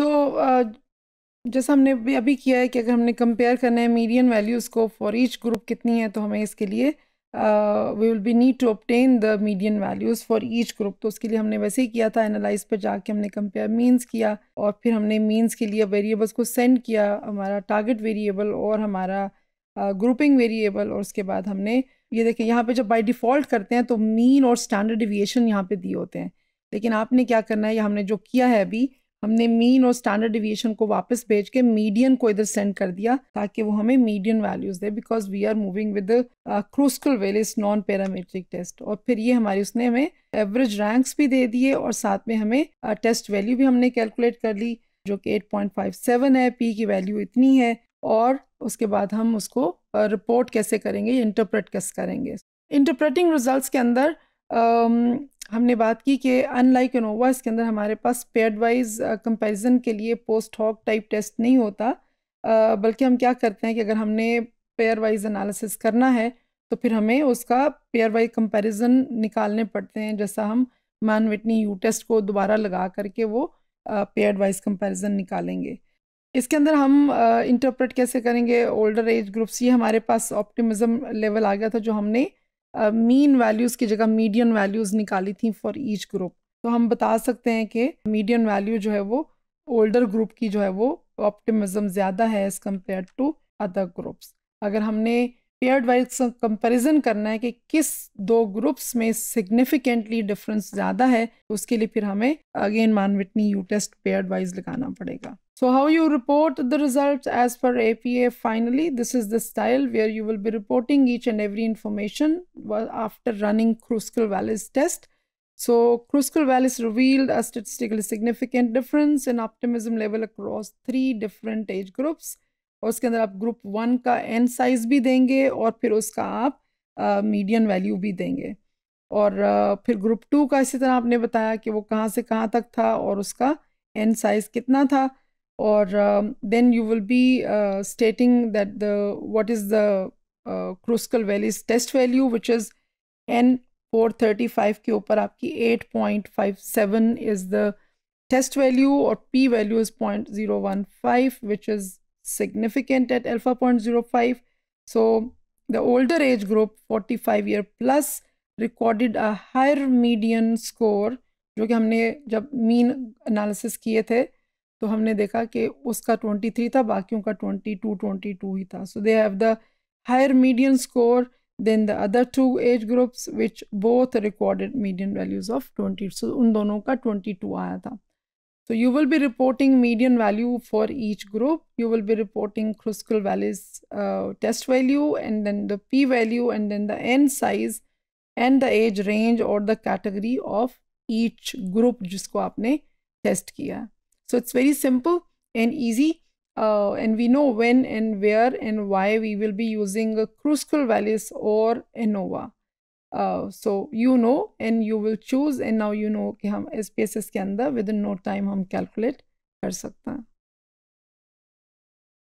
तो जैसा हमने भी अभी किया है कि अगर हमने कंपेयर करना है मीडियन वैल्यूज़ को फॉर ईच ग्रुप कितनी है तो हमें इसके लिए we will be need to obtain the median values for each group तो उसके लिए हमने वैसे ही किया था एनालाइज पर जाके हमने कंपेयर मीन्स किया और फिर हमने मीन्स के लिए वेरिएबल्स को सेंड किया हमारा टारगेट वेरिएबल और हमारा ग्रुपिंग uh, वेरिएबल और उसके बाद हमने ये देखें यहाँ पे जब बाई डिफ़ॉल्ट करते हैं तो मीन और स्टैंडर्ड डिविएशन यहाँ पे दिए होते हैं लेकिन आपने क्या करना है या हमने जो किया है अभी हमने मीन और स्टैंडर्ड डिविएशन को वापस भेज के मीडियन को इधर सेंड कर दिया ताकि वो हमें मीडियन वैल्यूज दे because we are moving with Kruskal Wallis non parametric test और फिर ये हमारी उसने हमें एवरेज रैंक्स भी दे दिए और साथ में हमें टेस्ट uh, वैल्यू भी हमने कैलकुलेट कर ली जो कि 8.57 है पी की वैल्यू इतनी है और उसके बाद हम उसको रिपोर्ट uh, कैसे करेंगे इंटरप्रेट कैसे करेंगे इंटरप्रेटिंग रिजल्ट्स के अंदर um, हमने बात की कि अनलाइक इनोवा इसके अंदर हमारे पास पेड वाइज कंपैरिजन के लिए पोस्ट हॉक टाइप टेस्ट नहीं होता uh, बल्कि हम क्या करते हैं कि अगर हमने पेयर वाइज एनालिसिस करना है तो फिर हमें उसका पेयर वाइज कंपैरिजन निकालने पड़ते हैं जैसा हम मैन विटनी यू टेस्ट को दोबारा लगा करके वो पेयर वाइज कंपैरिजन निकालेंगे इसके अंदर हम इंटरप्रेट uh, कैसे करेंगे ओल्डर एज ग्रुप्स ये हमारे पास ऑप्टिमिज्म लेवल आ गया था जो हमने मीन वैल्यूज़ की जगह मीडियन वैल्यूज़ निकाली थी फॉर ईच ग्रुप तो हम बता सकते हैं कि मीडियन वैल्यू जो है वो ओल्डर ग्रुप की जो है वो ऑप्टिमिज्म ज़्यादा है as compared to other groups अगर हमने पेयर्ड वाइज कंपैरिजन करना है कि किस दो ग्रुप्स में सिग्निफिकेंटली डिफरेंस ज़्यादा है उसके लिए फिर हमें again Mann Whitney U test paired wise लगाना पड़ेगा so how you report the result as per A P A finally this is the style where you will be reporting each and every information after running Kruskal Wallis test so Kruskal Wallis revealed a statistically significant difference in optimism level across three different age groups और उसके अंदर आप group one का N size भी देंगे और फिर उसका आप मीडियन वैल्यू भी देंगे और आ, फिर ग्रुप टू का इसी तरह आपने बताया कि वो कहाँ से कहाँ तक था और उसका एन साइज़ कितना था और then you will be stating that the what is the Kruskal Wallis test value which is N four thirty five के ऊपर आपकी eight point five seven is the test value और P value is point zero one five which is significant at alpha 0.05. So the older age group 45 year plus recorded a higher median score जो कि हमने जब mean analysis किए थे तो हमने देखा कि उसका 23 था बाकियों का 22 22 ही था so they have the higher median score than the other two age groups which both recorded median values of 20 so उन दोनों का 22 आया था So you will be reporting median value for each group. You will be reporting Kruskal-Wallis uh, test value and then the p-value and then the n size and the age range or the category of each group जिसको आपने test किया. So it's very simple and easy uh, and we know when and where and why we will be using Kruskal-Wallis or ANOVA. So you know and you will choose and now you know कि हम एस के अंदर within no time हम calculate कर सकते हैं